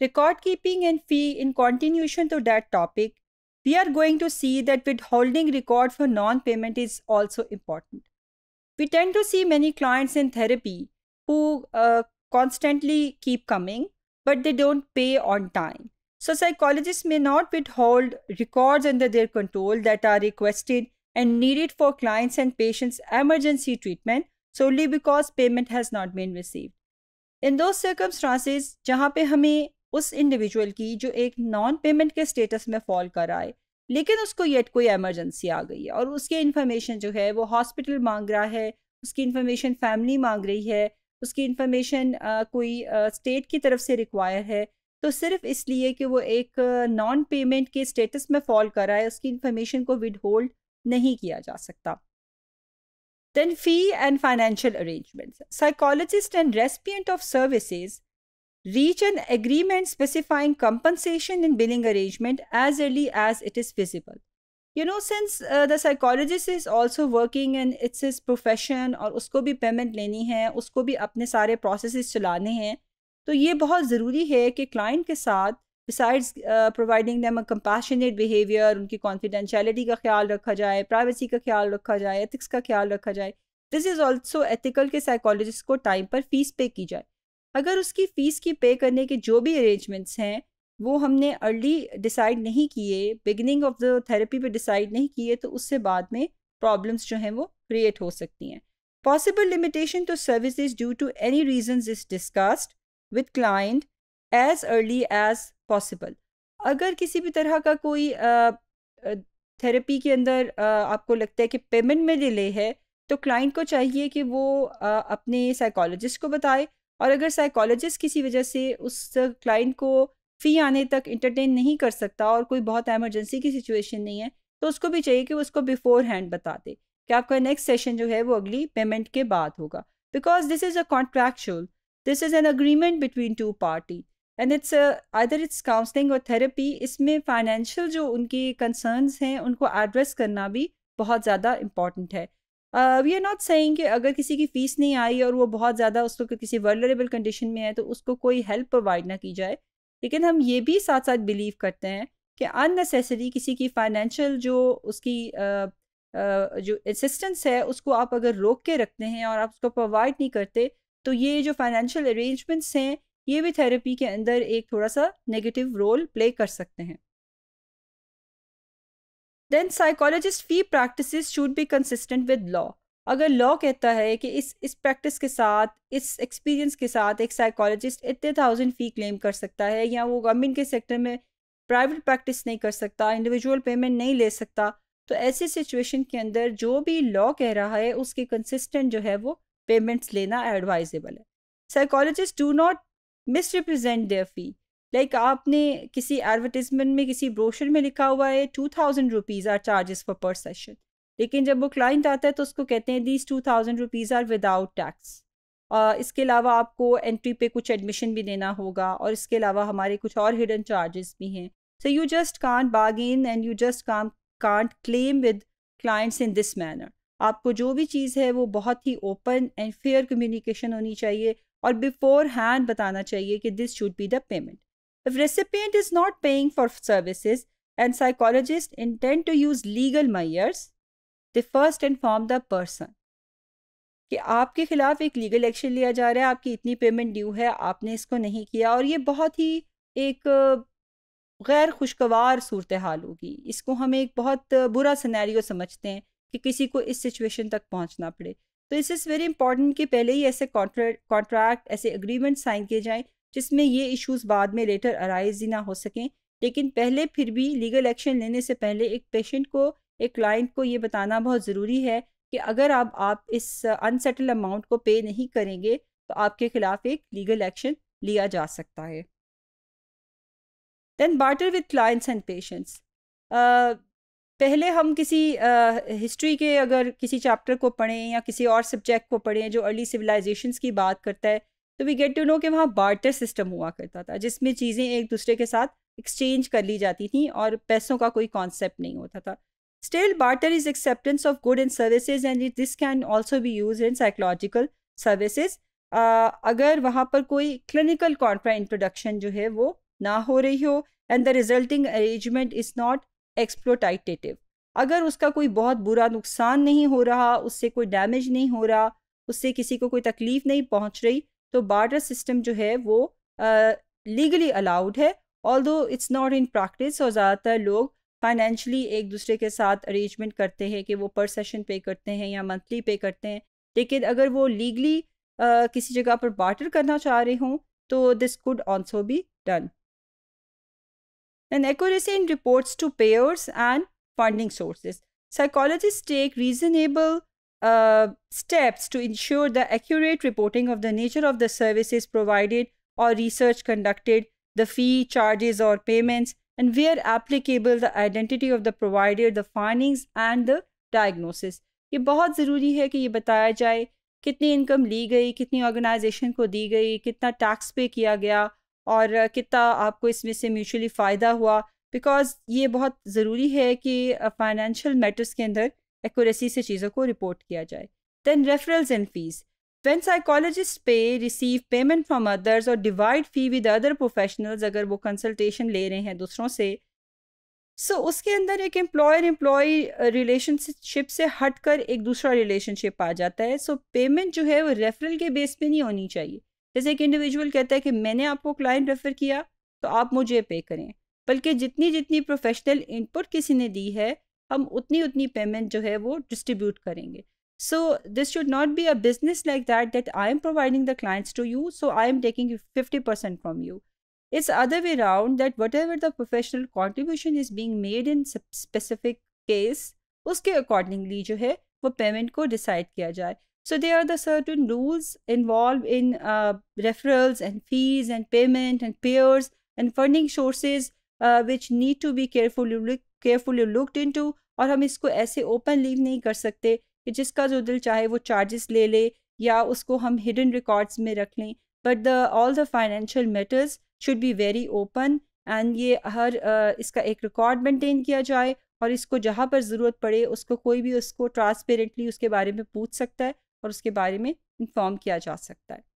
record keeping and fee in continuation to that topic, we are going to see that withholding record for non-payment is also important. We tend to see many clients in therapy who uh, constantly keep coming, but they don't pay on time. So psychologists may not withhold records under their control that are requested and needed for clients and patients' emergency treatment solely because payment has not been received. In those circumstances, जहाँ पे हमें उस individual की जो एक non payment के status में fall कर आए लेकिन उसको येट कोई एमरजेंसी आ गई है और उसकी इन्फॉर्मेशन जो है वो हॉस्पिटल मांग रहा है उसकी इन्फॉर्मेशन फैमिली मांग रही है उसकी इन्फॉर्मेशन कोई स्टेट की तरफ से रिक्वायर है तो सिर्फ इसलिए कि वो एक नॉन पेमेंट के स्टेटस में फॉल कर रहा है उसकी इन्फॉर्मेशन को विड होल्ड नहीं किया जा सकता then fee and financial arrangements psychologist and recipient of services reach an agreement specifying compensation in billing arrangement as early as it is feasible you know since uh, the psychologist is also working and it's his profession और उसको भी payment लेनी है उसको भी अपने सारे processes चलाने हैं तो ये बहुत ज़रूरी है कि क्लाइंट के साथ besides providing them a compassionate behaviour उनकी कॉन्फिडेंशलिटी का ख्याल रखा जाए प्राइवेसी का ख्याल रखा जाए एथिक्स का ख्याल रखा जाए दिस इज़ ऑल्सो एथिकल के साइकोलॉजिस्ट को टाइम पर फीस पे की जाए अगर उसकी फ़ीस की पे करने के जो भी अरेंजमेंट्स हैं वो हमने अर्ली डिसाइड नहीं किए बिगिनिंग ऑफ द थेरेपी पे डिसाइड नहीं किए तो उससे बाद में प्रॉब्लम्स जो हैं वो क्रिएट हो सकती हैं possible limitation to service due to any reason is discussed with client as early as possible अगर किसी भी तरह का कोई थेरेपी के अंदर uh, आपको लगता है कि पेमेंट में डिले है तो क्लाइंट को चाहिए कि वो uh, अपने साइकोलॉजिस्ट को बताए और अगर साइकोलॉजिस्ट किसी वजह से उस क्लाइंट को फ़ी आने तक इंटरटेन नहीं कर सकता और कोई बहुत एमरजेंसी की सिचुएशन नहीं है तो उसको भी चाहिए कि वो उसको बिफोर हैंड बता दे कि आपका नेक्स्ट सेशन जो है वो अगली पेमेंट के बाद होगा because this is a contractual this is an agreement between two party and it's other it's counselling और थेरेपी इसमें फाइनेंशियल जो उनके कंसर्नस हैं उनको एड्रेस करना भी बहुत ज़्यादा इम्पॉर्टेंट है वी आर नॉट सेइंग कि अगर किसी की फ़ीस नहीं आई और वो बहुत ज़्यादा उसको किसी वर्लरेबल कंडीशन में है तो उसको कोई हेल्प प्रोवाइड ना की जाए लेकिन हम ये भी साथ साथ बिलीव करते हैं कि अननेसेसरी किसी की फाइनेंशियल जो उसकी uh, uh, जो असिस्टेंस है उसको आप अगर रोक के रखते हैं और आप उसको प्रोवाइड नहीं करते तो ये जो फाइनेंशियल अरेंजमेंट्स हैं ये भी थेरेपी के अंदर एक थोड़ा सा नेगेटिव रोल प्ले कर सकते हैं then psychologist fee practice should be consistent with law अगर लॉ कहता है कि इस इस प्रैक्टिस के साथ इस एक्सपीरियंस के साथ एक साइकोलॉजिस्ट इतने थाउजेंड फ़ी क्लेम कर सकता है या वो गवर्नमेंट के सेक्टर में प्राइवेट प्रैक्टिस नहीं कर सकता इंडिविजुअल पेमेंट नहीं ले सकता तो ऐसी सिचुएशन के अंदर जो भी लॉ कह रहा है उसके कंसिस्टेंट जो है वो पेमेंट्स लेना एडवाइजेबल है psychologist do not misrepresent their fee like like आपने किसी एडवर्टिजमेंट में किसी ब्रोशर में लिखा हुआ है two thousand rupees are charges for per session लेकिन जब वो क्लाइंट आता है तो उसको कहते हैं these two thousand rupees are without tax इसके अलावा आपको एंट्री पे कुछ एडमिशन भी देना होगा और इसके अलावा हमारे कुछ और हिडन चार्जेस भी हैं so you just can't bargain and you just come can't claim with clients in this manner आपको जो भी चीज़ है वो बहुत ही ओपन एंड फेयर कम्युनिकेशन होनी चाहिए और बिफोर हैंड बताना चाहिए कि this should be the payment If recipient is not paying for services and psychologists intend to use legal measures, they first inform the person. कि आपके खिलाफ एक लीगल एक्शन लिया जा रहा है आपकी इतनी पेमेंट ड्यू है आपने इसको नहीं किया और ये बहुत ही एक गैर खुशगवार सूरत हाल होगी इसको हम एक बहुत बुरा सिनेरियो समझते हैं कि किसी को इस सिचुएशन तक पहुंचना पड़े तो इस इज़ वेरी इंपॉर्टेंट कि पहले ही ऐसे कॉन्ट्रैक्ट ऐसे एग्रीमेंट साइन किए जाएं जिसमें ये इश्यूज बाद में लेटर अराइज ना हो सकें लेकिन पहले फिर भी लीगल एक्शन लेने से पहले एक पेशेंट को एक क्लाइंट को ये बताना बहुत ज़रूरी है कि अगर आप आप इस अनसेटल अमाउंट को पे नहीं करेंगे तो आपके खिलाफ एक लीगल एक्शन लिया जा सकता है then barter with clients and patients पहले हम किसी हिस्ट्री uh, के अगर किसी चैप्टर को पढ़ें या किसी और सब्जेक्ट को पढ़ें जो अर्ली सिविलाइजेशंस की बात करता है तो वी गेट टू नो कि वहाँ बार्टर सिस्टम हुआ करता था जिसमें चीज़ें एक दूसरे के साथ एक्सचेंज कर ली जाती थी और पैसों का कोई कॉन्सेप्ट नहीं होता था still barter is acceptance of good and services and this can also be use in psychological services अगर वहाँ पर कोई क्लिनिकल कॉन्ट्रा इंट्रोडक्शन जो है वो ना हो रही हो and the resulting arrangement is not exploitative अगर उसका कोई बहुत बुरा नुकसान नहीं हो रहा उससे कोई डैमेज नहीं हो रहा उससे किसी को कोई तकलीफ नहीं पहुंच रही तो बार्टर सिस्टम जो है वो लीगली अलाउड है although it's not in practice और ज़्यादातर लोग फाइनेंशली एक दूसरे के साथ अरेंजमेंट करते हैं कि वो पर सेशन पे करते हैं या मंथली पे करते हैं लेकिन अगर वो लीगली uh, किसी जगह पर बार्टर करना चाह रहे हों तो this could also be done and accuracy in reports to payers and funding sources psychologist take reasonable uh, steps to ensure the accurate reporting of the nature of the services provided or research conducted, the fee, charges, or payments, and where applicable, the identity of the provider, the findings, and the diagnosis. ये बहुत ज़रूरी है कि ये बताया जाए कितनी income ली गई कितनी ऑर्गेनाइजेशन को दी गई कितना टैक्स पे किया गया और कितना आपको इसमें से म्यूचुअली फ़ायदा हुआ बिकॉज़ ये बहुत ज़रूरी है कि फाइनेंशियल मैटर्स के अंदर एक्यूरेसी से चीज़ों को रिपोर्ट किया जाए then referrals and fees when psychologist pay receive payment from others और divide fee with other professionals अगर वो कंसल्टेशन ले रहे हैं दूसरों से सो so, उसके अंदर एक एम्प्लॉयर एम्प्लॉय रिलेशनशिप से हट कर एक दूसरा रिलेशनशिप आ जाता है सो so, पेमेंट जो है वो रेफरल के बेस पे नहीं होनी चाहिए जैसे एक इंडिविजुअल कहता है कि मैंने आपको क्लाइंट रेफर किया तो आप मुझे पे करें बल्कि जितनी जितनी प्रोफेशनल इनपुट किसी ने दी है हम उतनी उतनी पेमेंट जो है वो डिस्ट्रीब्यूट करेंगे so this should not be a business like that that I am providing the clients to you so I am taking you fifty percent from you it's other way round that whatever the professional contribution is being made in specific case उसके accordingly जो है वो payment को decide किया जाए so they are the certain rules involve in referrals and fees and payment and pairs and funding sources which need to be careful carefully looked into और हम इसको ऐसे ओपन लीव नहीं कर सकते कि जिसका जो दिल चाहे वो चार्जेस ले ले या उसको हम हिडन रिकॉर्ड्स में रख लें but the all the financial matters should be very open and ये हर uh, इसका एक रिकॉर्ड मेंटेन किया जाए और इसको जहाँ पर ज़रूरत पड़े उसको कोई भी उसको ट्रांसपेरेंटली उसके बारे में पूछ सकता है और उसके बारे में इंफॉर्म किया जा सकता है